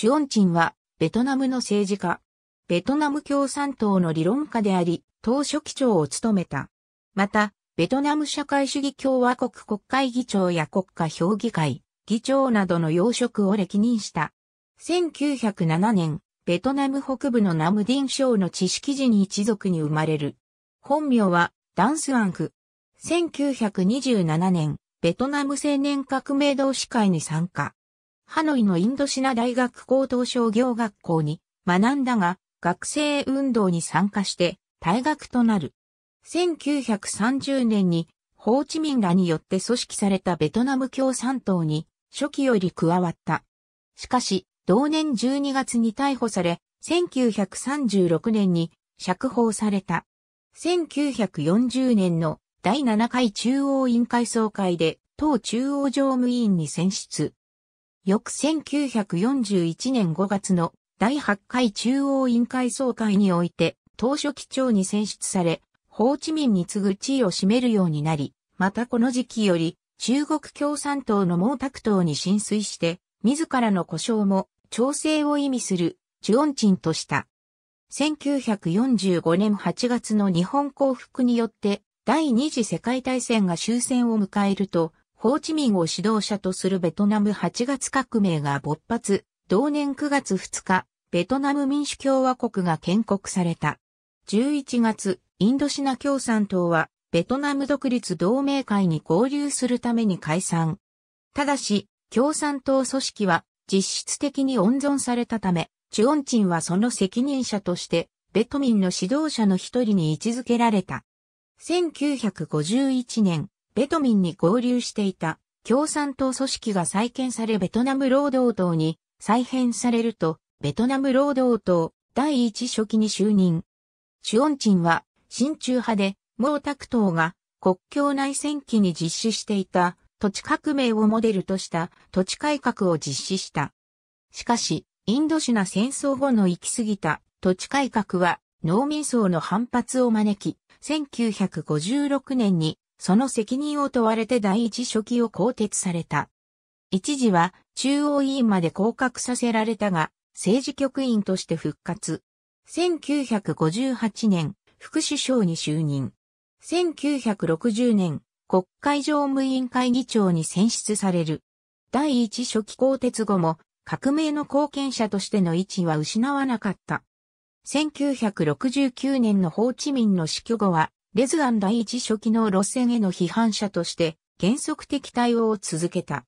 チュオンチンは、ベトナムの政治家、ベトナム共産党の理論家であり、党書記長を務めた。また、ベトナム社会主義共和国国会議長や国家評議会、議長などの要職を歴任した。1907年、ベトナム北部のナムディン省の知識人一族に生まれる。本名はダンスアンク。1927年、ベトナム青年革命同士会に参加。ハノイのインドシナ大学高等商業学校に学んだが、学生運動に参加して退学となる。1930年にホーチミンらによって組織されたベトナム共産党に初期より加わった。しかし、同年12月に逮捕され、1936年に釈放された。1940年の第7回中央委員会総会で党中央常務委員に選出。翌1941年5月の第8回中央委員会総会において、当初基長に選出され、法治民に次ぐ地位を占めるようになり、またこの時期より、中国共産党の毛沢東に浸水して、自らの故障も、調整を意味する、ンチンとした。1945年8月の日本降伏によって、第二次世界大戦が終戦を迎えると、ホーチミンを指導者とするベトナム8月革命が勃発、同年9月2日、ベトナム民主共和国が建国された。11月、インドシナ共産党は、ベトナム独立同盟会に合流するために解散。ただし、共産党組織は実質的に温存されたため、チュオンチンはその責任者として、ベトミンの指導者の一人に位置づけられた。1951年、ベトミンに合流していた共産党組織が再建されベトナム労働党に再編されると、ベトナム労働党第一書記に就任。シュオンチンは、親中派で、毛沢東が国境内戦期に実施していた土地革命をモデルとした土地改革を実施した。しかし、インドシナ戦争後の行き過ぎた土地改革は農民層の反発を招き、1956年にその責任を問われて第一書記を更迭された。一時は中央委員まで降格させられたが、政治局員として復活。1958年、副首相に就任。1960年、国会常務委員会議長に選出される。第一書記更迭後も、革命の貢献者としての位置は失わなかった。1969年のホーチミンの死去後は、レズアン第一初期の路線への批判者として原則的対応を続けた。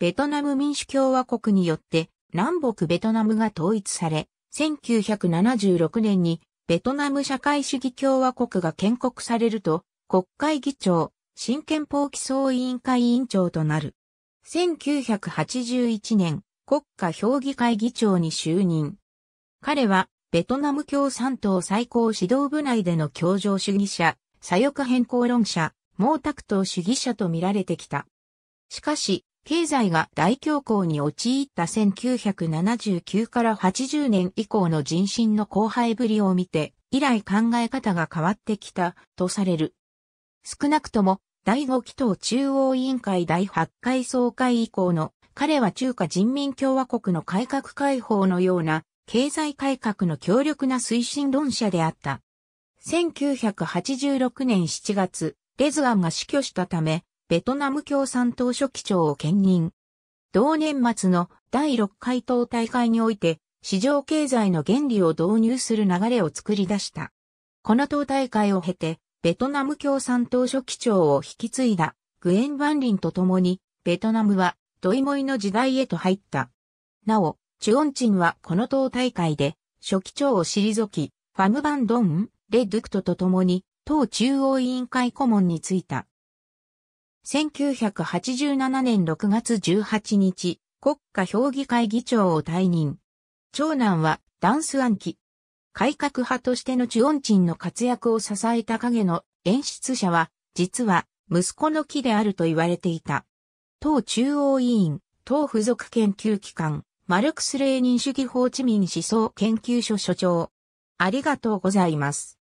ベトナム民主共和国によって南北ベトナムが統一され、1976年にベトナム社会主義共和国が建国されると国会議長、新憲法基礎委員会委員長となる。1981年国家評議会議長に就任。彼はベトナム共産党最高指導部内での協情主義者、左翼変更論者、毛沢東主義者と見られてきた。しかし、経済が大恐慌に陥った1979から80年以降の人心の荒廃ぶりを見て、以来考え方が変わってきた、とされる。少なくとも、第5期党中央委員会第8回総会以降の、彼は中華人民共和国の改革開放のような経済改革の強力な推進論者であった。1986年7月、レズアンが死去したため、ベトナム共産党書記長を兼任。同年末の第6回党大会において、市場経済の原理を導入する流れを作り出した。この党大会を経て、ベトナム共産党書記長を引き継いだ、グエン・バンリンと共に、ベトナムは、ドイモイの時代へと入った。なお、チュオンチンはこの党大会で、書記長を退き、ファムバンドン、レ・ドゥクトと共に、党中央委員会顧問に就いた。1987年6月18日、国家評議会議長を退任。長男はダンス暗記。改革派としてのチュオンチンの活躍を支えた影の演出者は、実は息子の木であると言われていた。党中央委員、党付属研究機関、マルクス・レーニン主義法治民思想研究所所長。ありがとうございます。